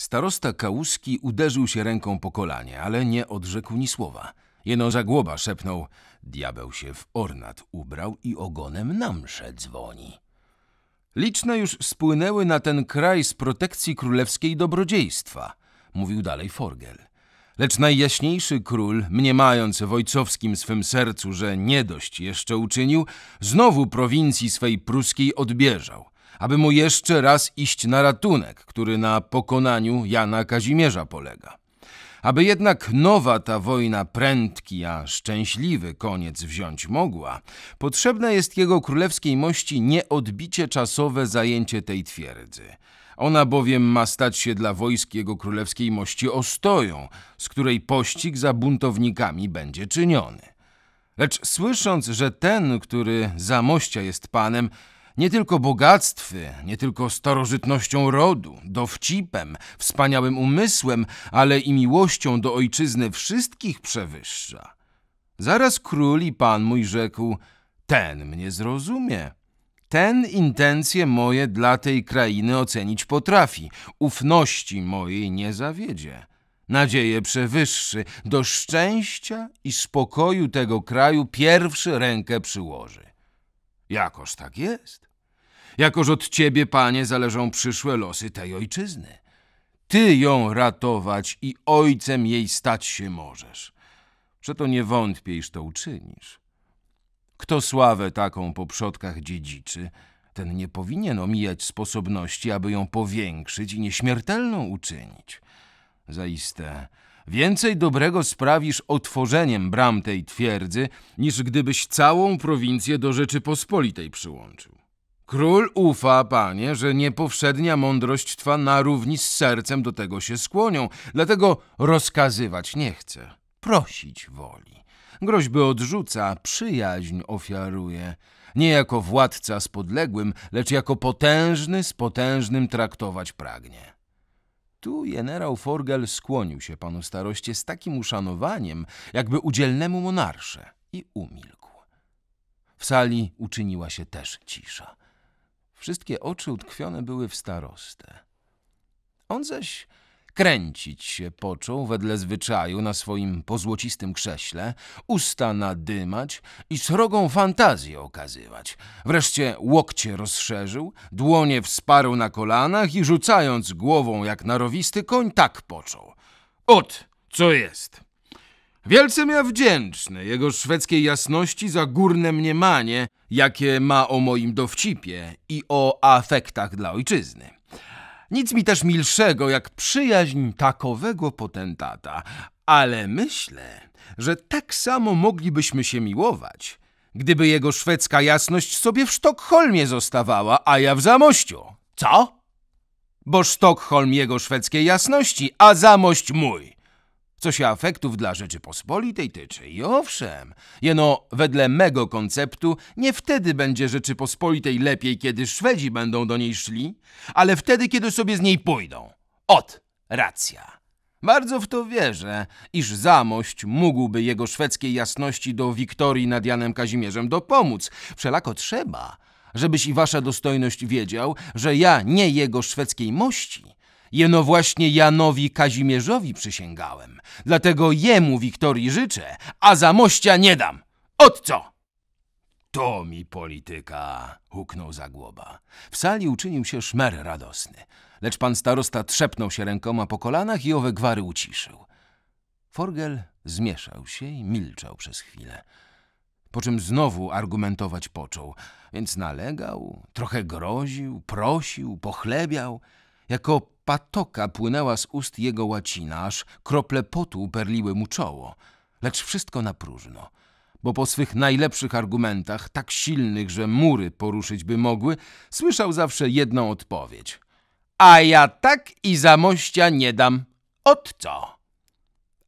Starosta Kałuski uderzył się ręką po kolanie, ale nie odrzekł ni słowa. Jeno zagłoba szepnął, diabeł się w ornat ubrał i ogonem na mszę dzwoni. Liczne już spłynęły na ten kraj z protekcji królewskiej dobrodziejstwa, mówił dalej Forgel. Lecz najjaśniejszy król, mniemając w ojcowskim swym sercu, że nie dość jeszcze uczynił, znowu prowincji swej pruskiej odbierzał – aby mu jeszcze raz iść na ratunek, który na pokonaniu Jana Kazimierza polega. Aby jednak nowa ta wojna prędki, a szczęśliwy koniec wziąć mogła, potrzebne jest jego królewskiej mości nieodbicie czasowe zajęcie tej twierdzy. Ona bowiem ma stać się dla wojsk jego królewskiej mości ostoją, z której pościg za buntownikami będzie czyniony. Lecz słysząc, że ten, który za mościa jest panem, nie tylko bogactwy, nie tylko starożytnością rodu, dowcipem, wspaniałym umysłem, ale i miłością do ojczyzny wszystkich przewyższa. Zaraz król i pan mój rzekł, ten mnie zrozumie. Ten intencje moje dla tej krainy ocenić potrafi, ufności mojej nie zawiedzie. Nadzieje przewyższy, do szczęścia i spokoju tego kraju pierwszy rękę przyłoży. Jakoż tak jest? jakoż od Ciebie, Panie, zależą przyszłe losy tej ojczyzny. Ty ją ratować i ojcem jej stać się możesz. Przeto nie wątpię, iż to uczynisz. Kto sławę taką po przodkach dziedziczy, ten nie powinien omijać sposobności, aby ją powiększyć i nieśmiertelną uczynić. Zaiste, więcej dobrego sprawisz otworzeniem bram tej twierdzy, niż gdybyś całą prowincję do Rzeczypospolitej przyłączył. Król ufa, panie, że niepowszednia mądrość twa na równi z sercem do tego się skłonią, dlatego rozkazywać nie chce, prosić woli. Groźby odrzuca, przyjaźń ofiaruje. Nie jako władca z podległym, lecz jako potężny z potężnym traktować pragnie. Tu generał Forgel skłonił się panu staroście z takim uszanowaniem, jakby udzielnemu monarsze i umilkł. W sali uczyniła się też cisza. Wszystkie oczy utkwione były w starostę. On zaś kręcić się począł wedle zwyczaju na swoim pozłocistym krześle, usta nadymać i srogą fantazję okazywać. Wreszcie łokcie rozszerzył, dłonie wsparł na kolanach i rzucając głową jak narowisty koń, tak począł. Ot, co jest? Wielce mię wdzięczny jego szwedzkiej jasności za górne mniemanie, jakie ma o moim dowcipie i o afektach dla ojczyzny. Nic mi też milszego jak przyjaźń takowego potentata, ale myślę, że tak samo moglibyśmy się miłować, gdyby jego szwedzka jasność sobie w Sztokholmie zostawała, a ja w Zamościu. Co? Bo Sztokholm jego szwedzkiej jasności, a Zamość mój co się afektów dla Rzeczypospolitej tyczy. I owszem, jeno wedle mego konceptu nie wtedy będzie Rzeczypospolitej lepiej, kiedy Szwedzi będą do niej szli, ale wtedy, kiedy sobie z niej pójdą. Ot, racja. Bardzo w to wierzę, iż zamość mógłby jego szwedzkiej jasności do wiktorii nad Janem Kazimierzem dopomóc. Wszelako trzeba, żebyś i wasza dostojność wiedział, że ja nie jego szwedzkiej mości – Jeno właśnie Janowi Kazimierzowi przysięgałem. Dlatego jemu Wiktorii życzę, a za mościa nie dam. Od co? To mi polityka, huknął Zagłoba. W sali uczynił się szmer radosny, lecz pan starosta trzepnął się rękoma po kolanach i owe gwary uciszył. Forgel zmieszał się i milczał przez chwilę. Po czym znowu argumentować począł, więc nalegał, trochę groził, prosił, pochlebiał, jako patoka płynęła z ust jego łacina, aż krople potu perliły mu czoło. Lecz wszystko na próżno, bo po swych najlepszych argumentach, tak silnych, że mury poruszyć by mogły, słyszał zawsze jedną odpowiedź. A ja tak i zamościa nie dam. Od co?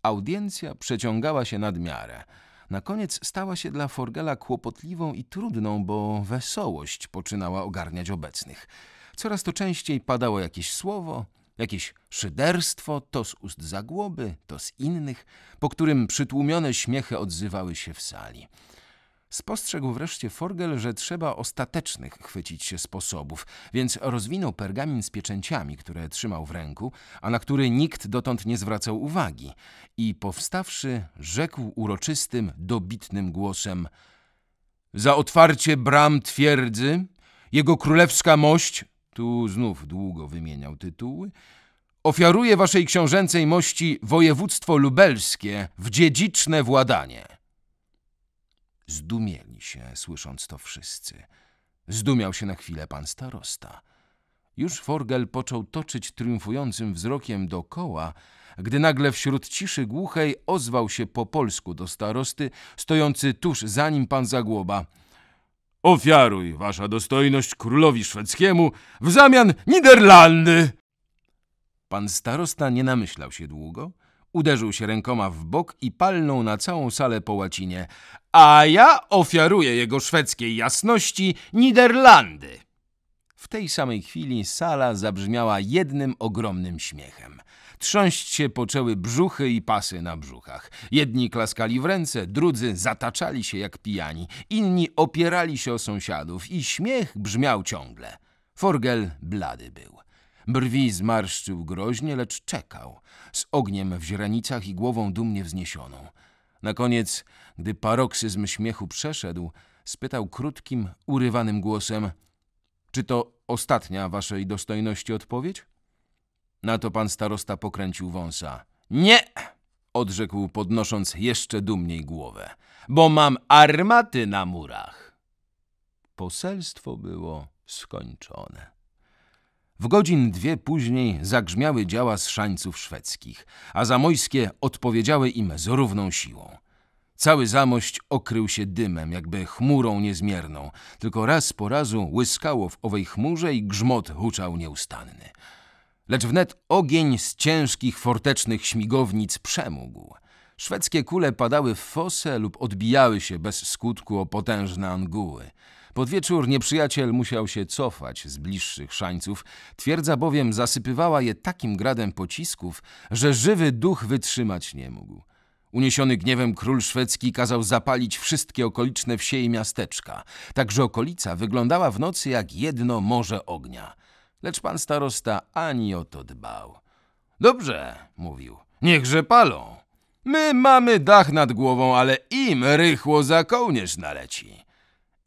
Audiencja przeciągała się nad miarę. Na koniec stała się dla Forgela kłopotliwą i trudną, bo wesołość poczynała ogarniać obecnych. Coraz to częściej padało jakieś słowo, Jakieś szyderstwo, to z ust zagłoby, to z innych, po którym przytłumione śmiechy odzywały się w sali. Spostrzegł wreszcie Forgel, że trzeba ostatecznych chwycić się sposobów, więc rozwinął pergamin z pieczęciami, które trzymał w ręku, a na który nikt dotąd nie zwracał uwagi i powstawszy rzekł uroczystym, dobitnym głosem – za otwarcie bram twierdzy, jego królewska mość tu znów długo wymieniał tytuły, ofiaruje waszej książęcej mości województwo lubelskie w dziedziczne władanie. Zdumieli się, słysząc to wszyscy. Zdumiał się na chwilę pan starosta. Już Forgel począł toczyć triumfującym wzrokiem dokoła, gdy nagle wśród ciszy głuchej ozwał się po polsku do starosty, stojący tuż za nim pan Zagłoba – Ofiaruj, wasza dostojność, królowi szwedzkiemu w zamian Niderlandy! Pan starosta nie namyślał się długo, uderzył się rękoma w bok i palnął na całą salę po łacinie. A ja ofiaruję jego szwedzkiej jasności Niderlandy! W tej samej chwili sala zabrzmiała jednym ogromnym śmiechem. Trząść się poczęły brzuchy i pasy na brzuchach. Jedni klaskali w ręce, drudzy zataczali się jak pijani, inni opierali się o sąsiadów i śmiech brzmiał ciągle. Forgel blady był. Brwi zmarszczył groźnie, lecz czekał, z ogniem w źrenicach i głową dumnie wzniesioną. Na koniec, gdy paroksyzm śmiechu przeszedł, spytał krótkim, urywanym głosem – czy to ostatnia waszej dostojności odpowiedź? Na to pan starosta pokręcił wąsa. Nie! odrzekł, podnosząc jeszcze dumniej głowę. Bo mam armaty na murach. Poselstwo było skończone. W godzin dwie później zagrzmiały działa z szańców szwedzkich, a zamojskie odpowiedziały im z równą siłą. Cały zamość okrył się dymem, jakby chmurą niezmierną. Tylko raz po razu łyskało w owej chmurze i grzmot huczał nieustanny. Lecz wnet ogień z ciężkich fortecznych śmigownic przemógł. Szwedzkie kule padały w fosę lub odbijały się bez skutku o potężne anguły. Pod wieczór nieprzyjaciel musiał się cofać z bliższych szańców, twierdza bowiem zasypywała je takim gradem pocisków, że żywy duch wytrzymać nie mógł. Uniesiony gniewem król szwedzki kazał zapalić wszystkie okoliczne wsie i miasteczka, także okolica wyglądała w nocy jak jedno morze ognia. Lecz pan starosta ani o to dbał. Dobrze, mówił, niechże palą. My mamy dach nad głową, ale im rychło za kołnierz naleci.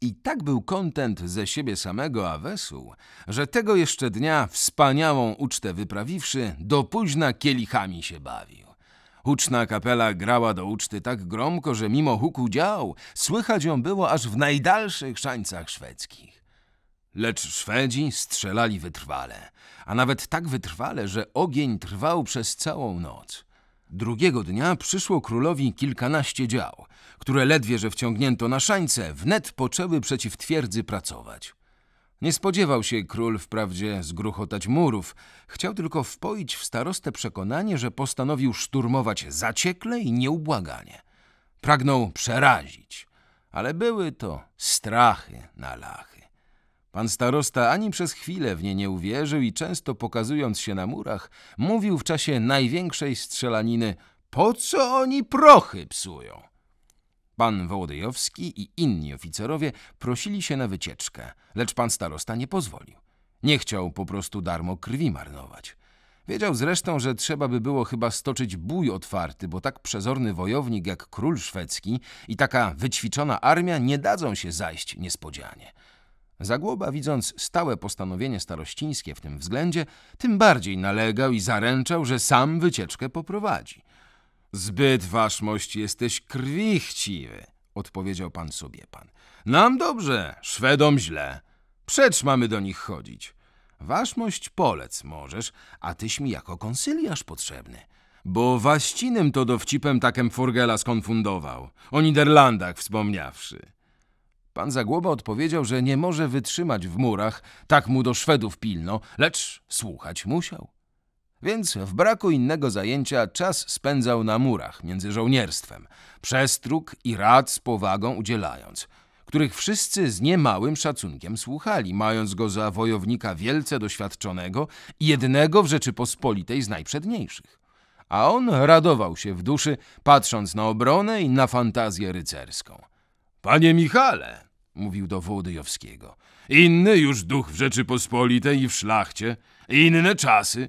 I tak był kontent ze siebie samego, a wesół, że tego jeszcze dnia, wspaniałą ucztę wyprawiwszy, do późna kielichami się bawił. Huczna kapela grała do uczty tak gromko, że mimo huku dział słychać ją było aż w najdalszych szańcach szwedzkich. Lecz Szwedzi strzelali wytrwale, a nawet tak wytrwale, że ogień trwał przez całą noc. Drugiego dnia przyszło królowi kilkanaście dział, które ledwie że wciągnięto na szańce, wnet poczęły przeciw twierdzy pracować. Nie spodziewał się król wprawdzie zgruchotać murów, chciał tylko wpoić w starostę przekonanie, że postanowił szturmować zaciekle i nieubłaganie. Pragnął przerazić, ale były to strachy na lachy. Pan starosta ani przez chwilę w nie nie uwierzył i często pokazując się na murach, mówił w czasie największej strzelaniny: Po co oni prochy psują? Pan Wołodyjowski i inni oficerowie prosili się na wycieczkę, lecz pan starosta nie pozwolił. Nie chciał po prostu darmo krwi marnować. Wiedział zresztą, że trzeba by było chyba stoczyć bój otwarty, bo tak przezorny wojownik jak król szwedzki i taka wyćwiczona armia nie dadzą się zajść niespodzianie. Zagłoba, widząc stałe postanowienie starościńskie w tym względzie, tym bardziej nalegał i zaręczał, że sam wycieczkę poprowadzi. Zbyt waszmość jesteś krwi chciwy, odpowiedział pan sobie pan. Nam dobrze, Szwedom źle. Przecz mamy do nich chodzić. Waszmość polec możesz, a tyś mi jako konsyliarz potrzebny. Bo waścinem to dowcipem takem Forgela skonfundował, o Niderlandach wspomniawszy. Pan Zagłoba odpowiedział, że nie może wytrzymać w murach, tak mu do Szwedów pilno, lecz słuchać musiał. Więc w braku innego zajęcia czas spędzał na murach między żołnierstwem, przestróg i rad z powagą udzielając, których wszyscy z niemałym szacunkiem słuchali, mając go za wojownika wielce doświadczonego i jednego w Rzeczypospolitej z najprzedniejszych. A on radował się w duszy, patrząc na obronę i na fantazję rycerską. Panie Michale, mówił do Wołodyjowskiego, inny już duch w Rzeczypospolitej i w szlachcie, inne czasy –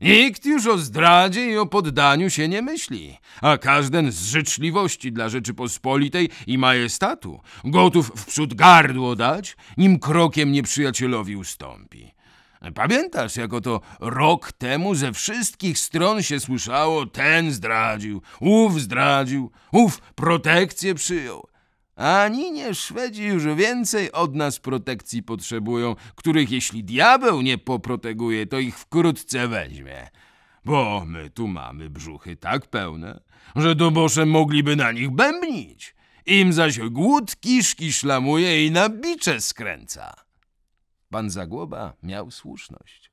Nikt już o zdradzie i o poddaniu się nie myśli, a każden z życzliwości dla Rzeczypospolitej i majestatu gotów wprzód gardło dać, nim krokiem nieprzyjacielowi ustąpi. Pamiętasz, jak oto rok temu ze wszystkich stron się słyszało ten zdradził, ów zdradził, ów protekcję przyjął. Ani nie Szwedzi już więcej od nas protekcji potrzebują, których jeśli diabeł nie poproteguje, to ich wkrótce weźmie. Bo my tu mamy brzuchy tak pełne, że dobosze mogliby na nich bębnić. Im zaś głód kiszki szlamuje i na bicze skręca. Pan Zagłoba miał słuszność.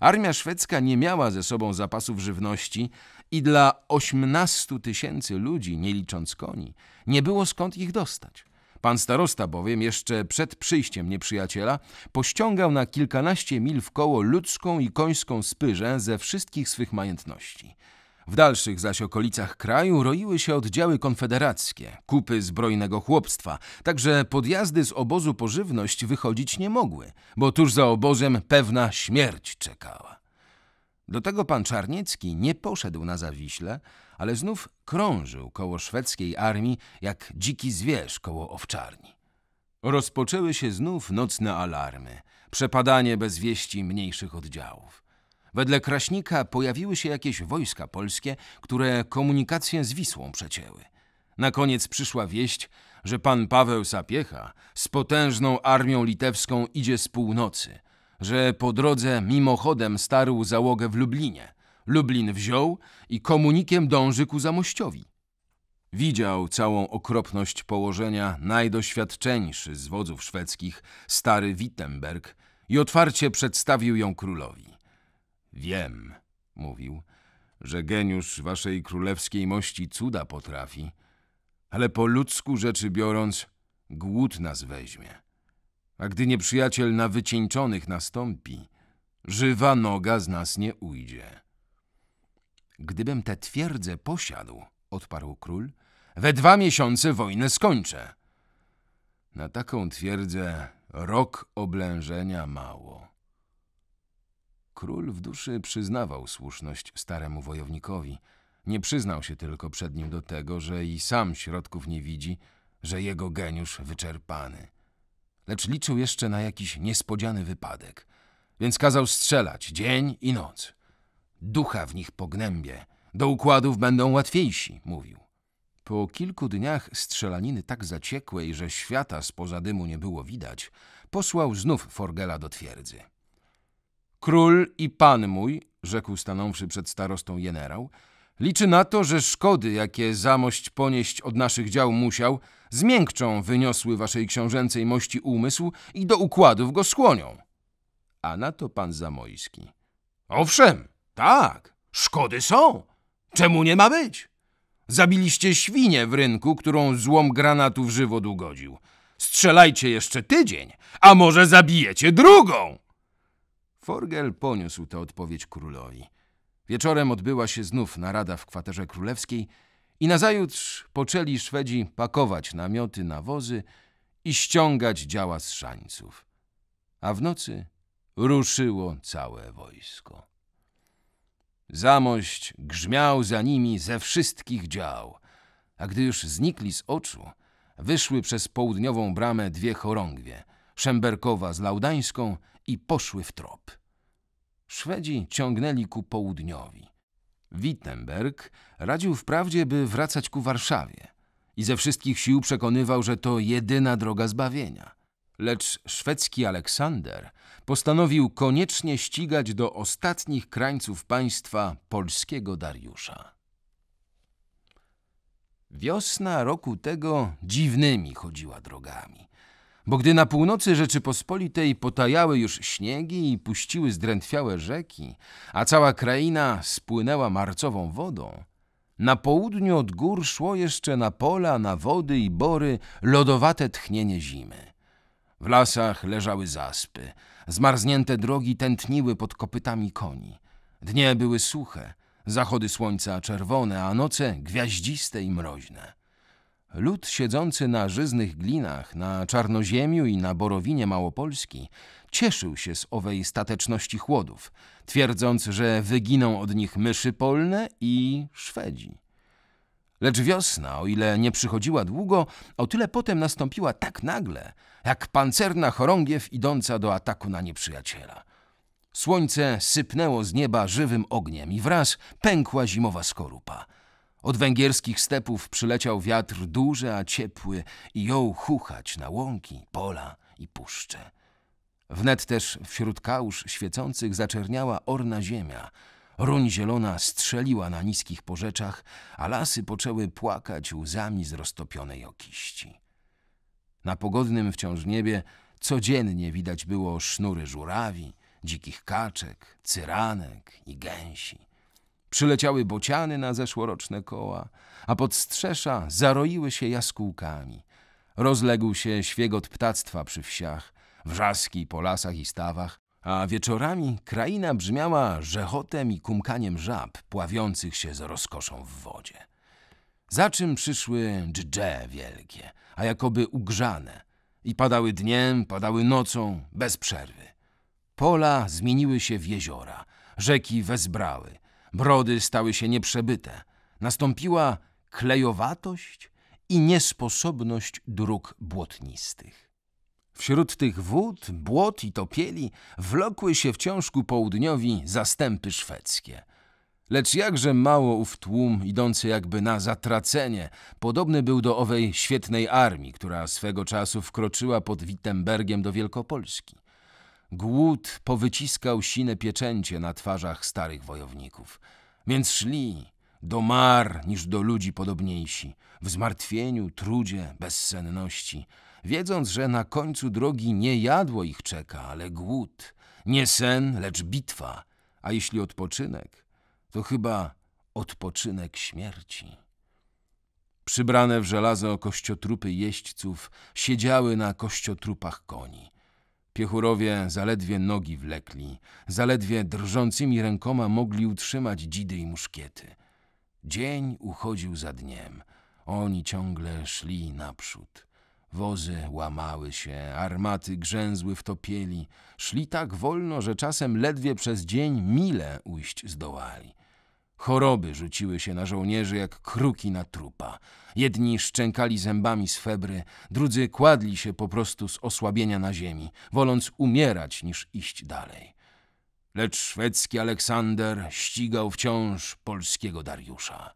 Armia szwedzka nie miała ze sobą zapasów żywności, i dla osiemnastu tysięcy ludzi, nie licząc koni, nie było skąd ich dostać. Pan starosta bowiem jeszcze przed przyjściem nieprzyjaciela pościągał na kilkanaście mil w koło ludzką i końską spyrzę ze wszystkich swych majątności. W dalszych zaś okolicach kraju roiły się oddziały konfederackie, kupy zbrojnego chłopstwa, także podjazdy z obozu po żywność wychodzić nie mogły, bo tuż za obozem pewna śmierć czekała. Do tego pan Czarniecki nie poszedł na Zawiśle, ale znów krążył koło szwedzkiej armii jak dziki zwierz koło owczarni. Rozpoczęły się znów nocne alarmy, przepadanie bez wieści mniejszych oddziałów. Wedle Kraśnika pojawiły się jakieś wojska polskie, które komunikację z Wisłą przecięły. Na koniec przyszła wieść, że pan Paweł Sapiecha z potężną armią litewską idzie z północy – że po drodze mimochodem starł załogę w Lublinie. Lublin wziął i komunikiem dąży ku zamościowi. Widział całą okropność położenia najdoświadczeńszy z wodzów szwedzkich, stary Wittenberg, i otwarcie przedstawił ją królowi. Wiem, mówił, że geniusz waszej królewskiej mości cuda potrafi, ale po ludzku rzeczy biorąc, głód nas weźmie. A gdy nieprzyjaciel na wycieńczonych nastąpi, żywa noga z nas nie ujdzie. Gdybym tę twierdzę posiadł, odparł król, we dwa miesiące wojnę skończę. Na taką twierdzę rok oblężenia mało. Król w duszy przyznawał słuszność staremu wojownikowi. Nie przyznał się tylko przed nim do tego, że i sam środków nie widzi, że jego geniusz wyczerpany lecz liczył jeszcze na jakiś niespodziany wypadek, więc kazał strzelać dzień i noc. Ducha w nich pognębie, do układów będą łatwiejsi, mówił. Po kilku dniach strzelaniny tak zaciekłej, że świata spoza dymu nie było widać, posłał znów Forgela do twierdzy. Król i pan mój, rzekł stanąwszy przed starostą generał, liczy na to, że szkody, jakie zamość ponieść od naszych dział musiał, zmiękczą wyniosły waszej książęcej mości umysł i do układów go skłonią. A na to pan Zamojski. Owszem, tak, szkody są. Czemu nie ma być? Zabiliście świnię w rynku, którą złom granatów żywot ugodził. Strzelajcie jeszcze tydzień, a może zabijecie drugą. Forgel poniósł tę odpowiedź królowi. Wieczorem odbyła się znów narada w kwaterze królewskiej i nazajutrz poczęli Szwedzi pakować namioty na wozy i ściągać działa z szańców. A w nocy ruszyło całe wojsko. Zamość grzmiał za nimi ze wszystkich dział, a gdy już znikli z oczu, wyszły przez południową bramę dwie chorągwie, Szemberkowa z Laudańską i poszły w trop. Szwedzi ciągnęli ku południowi. Wittenberg radził wprawdzie, by wracać ku Warszawie i ze wszystkich sił przekonywał, że to jedyna droga zbawienia. Lecz szwedzki Aleksander postanowił koniecznie ścigać do ostatnich krańców państwa polskiego Dariusza. Wiosna roku tego dziwnymi chodziła drogami. Bo gdy na północy Rzeczypospolitej potajały już śniegi i puściły zdrętwiałe rzeki, a cała kraina spłynęła marcową wodą, na południu od gór szło jeszcze na pola, na wody i bory lodowate tchnienie zimy. W lasach leżały zaspy, zmarznięte drogi tętniły pod kopytami koni. Dnie były suche, zachody słońca czerwone, a noce gwiaździste i mroźne. Lud siedzący na żyznych glinach, na czarnoziemiu i na borowinie Małopolski cieszył się z owej stateczności chłodów, twierdząc, że wyginą od nich myszy polne i Szwedzi. Lecz wiosna, o ile nie przychodziła długo, o tyle potem nastąpiła tak nagle, jak pancerna chorągiew idąca do ataku na nieprzyjaciela. Słońce sypnęło z nieba żywym ogniem i wraz pękła zimowa skorupa – od węgierskich stepów przyleciał wiatr duży, a ciepły i jął chuchać na łąki, pola i puszcze. Wnet też wśród kałuż świecących zaczerniała orna ziemia. Ruń zielona strzeliła na niskich porzeczach, a lasy poczęły płakać łzami z roztopionej okiści. Na pogodnym wciąż niebie codziennie widać było sznury żurawi, dzikich kaczek, cyranek i gęsi. Przyleciały bociany na zeszłoroczne koła, a pod strzesza zaroiły się jaskółkami. Rozległ się świegot ptactwa przy wsiach, wrzaski po lasach i stawach, a wieczorami kraina brzmiała rzechotem i kumkaniem żab pławiących się z rozkoszą w wodzie. Za czym przyszły dżdże wielkie, a jakoby ugrzane i padały dniem, padały nocą, bez przerwy. Pola zmieniły się w jeziora, rzeki wezbrały, Brody stały się nieprzebyte. Nastąpiła klejowatość i niesposobność dróg błotnistych. Wśród tych wód, błot i topieli wlokły się wciąż ku południowi zastępy szwedzkie. Lecz jakże mało ów tłum, idący jakby na zatracenie, podobny był do owej świetnej armii, która swego czasu wkroczyła pod Wittenbergiem do Wielkopolski. Głód powyciskał sine pieczęcie na twarzach starych wojowników. Więc szli do mar niż do ludzi podobniejsi, w zmartwieniu, trudzie, bezsenności, wiedząc, że na końcu drogi nie jadło ich czeka, ale głód, nie sen, lecz bitwa, a jeśli odpoczynek, to chyba odpoczynek śmierci. Przybrane w żelazo kościotrupy jeźdźców siedziały na kościotrupach koni. Piechurowie zaledwie nogi wlekli, zaledwie drżącymi rękoma mogli utrzymać dzidy i muszkiety. Dzień uchodził za dniem. Oni ciągle szli naprzód. Wozy łamały się, armaty grzęzły w topieli. Szli tak wolno, że czasem ledwie przez dzień mile ujść zdołali. Choroby rzuciły się na żołnierzy jak kruki na trupa. Jedni szczękali zębami z febry, drudzy kładli się po prostu z osłabienia na ziemi, woląc umierać niż iść dalej. Lecz szwedzki Aleksander ścigał wciąż polskiego Dariusza.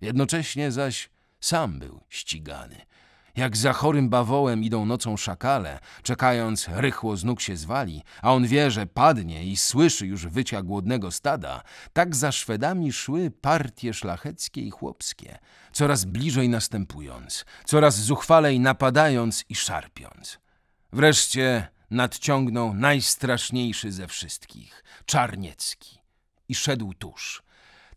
Jednocześnie zaś sam był ścigany – jak za chorym bawołem idą nocą szakale, czekając rychło z nóg się zwali, a on wie, że padnie i słyszy już wycia głodnego stada, tak za Szwedami szły partie szlacheckie i chłopskie, coraz bliżej następując, coraz zuchwalej napadając i szarpiąc. Wreszcie nadciągnął najstraszniejszy ze wszystkich, Czarniecki, i szedł tuż,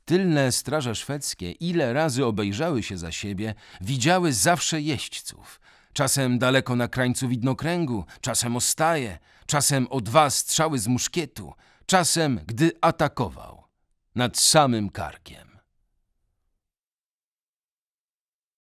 Tylne straże szwedzkie, ile razy obejrzały się za siebie, widziały zawsze jeźdźców. Czasem daleko na krańcu widnokręgu, czasem ostaje, czasem o dwa strzały z muszkietu, czasem gdy atakował nad samym karkiem.